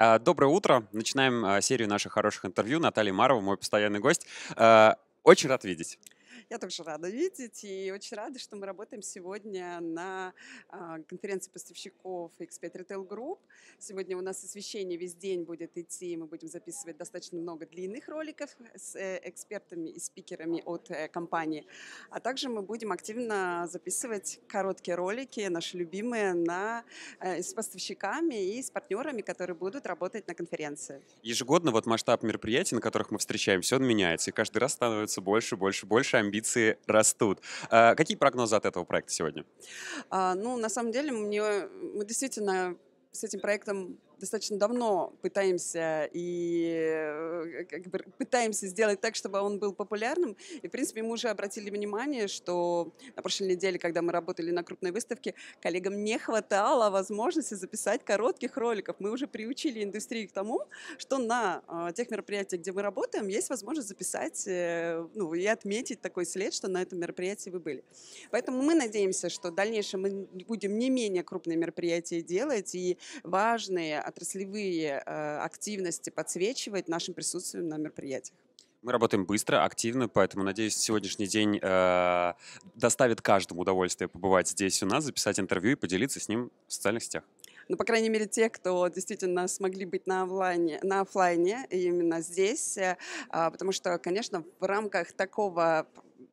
А, доброе утро. Начинаем а, серию наших хороших интервью. Наталья Марова, мой постоянный гость. А, очень рад видеть. Я также рада видеть и очень рада, что мы работаем сегодня на а, конференции поставщиков X5 Retail Group. Сегодня у нас освещение весь день будет идти, мы будем записывать достаточно много длинных роликов с э, экспертами и спикерами от э, компании. А также мы будем активно записывать короткие ролики, наши любимые, на, э, с поставщиками и с партнерами, которые будут работать на конференции. Ежегодно вот масштаб мероприятий, на которых мы встречаемся, он меняется, и каждый раз становится больше, больше, больше амбиций амбиции растут. Э, какие прогнозы от этого проекта сегодня? А, ну, на самом деле, мне, мы действительно с этим проектом достаточно давно пытаемся и э, как бы, пытаемся сделать так, чтобы он был популярным. И, в принципе, мы уже обратили внимание, что на прошлой неделе, когда мы работали на крупной выставке, коллегам не хватало возможности записать коротких роликов. Мы уже приучили индустрию к тому, что на а, тех мероприятиях, где мы работаем, есть возможность записать э, ну, и отметить такой след, что на этом мероприятии вы были. Поэтому мы надеемся, что в дальнейшем мы будем не менее крупные мероприятия делать и важные отраслевые э, активности подсвечивать нашим присутствием на мероприятиях. Мы работаем быстро, активно, поэтому, надеюсь, сегодняшний день э, доставит каждому удовольствие побывать здесь у нас, записать интервью и поделиться с ним в социальных сетях. Ну, по крайней мере, те, кто действительно смогли быть на, онлайне, на офлайне именно здесь, э, а, потому что, конечно, в рамках такого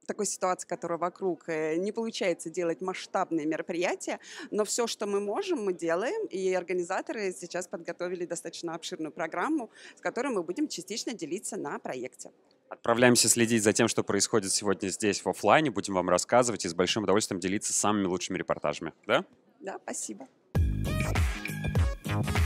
такой ситуации, которая вокруг, э, не получается делать масштабные мероприятия, но все, что мы можем, мы делаем, и организаторы сейчас подготовили достаточно обширную программу, с которой мы будем частично делиться на проекте. Отправляемся следить за тем, что происходит сегодня здесь в офлайне, будем вам рассказывать и с большим удовольствием делиться самыми лучшими репортажами, да? Да, спасибо. Thank you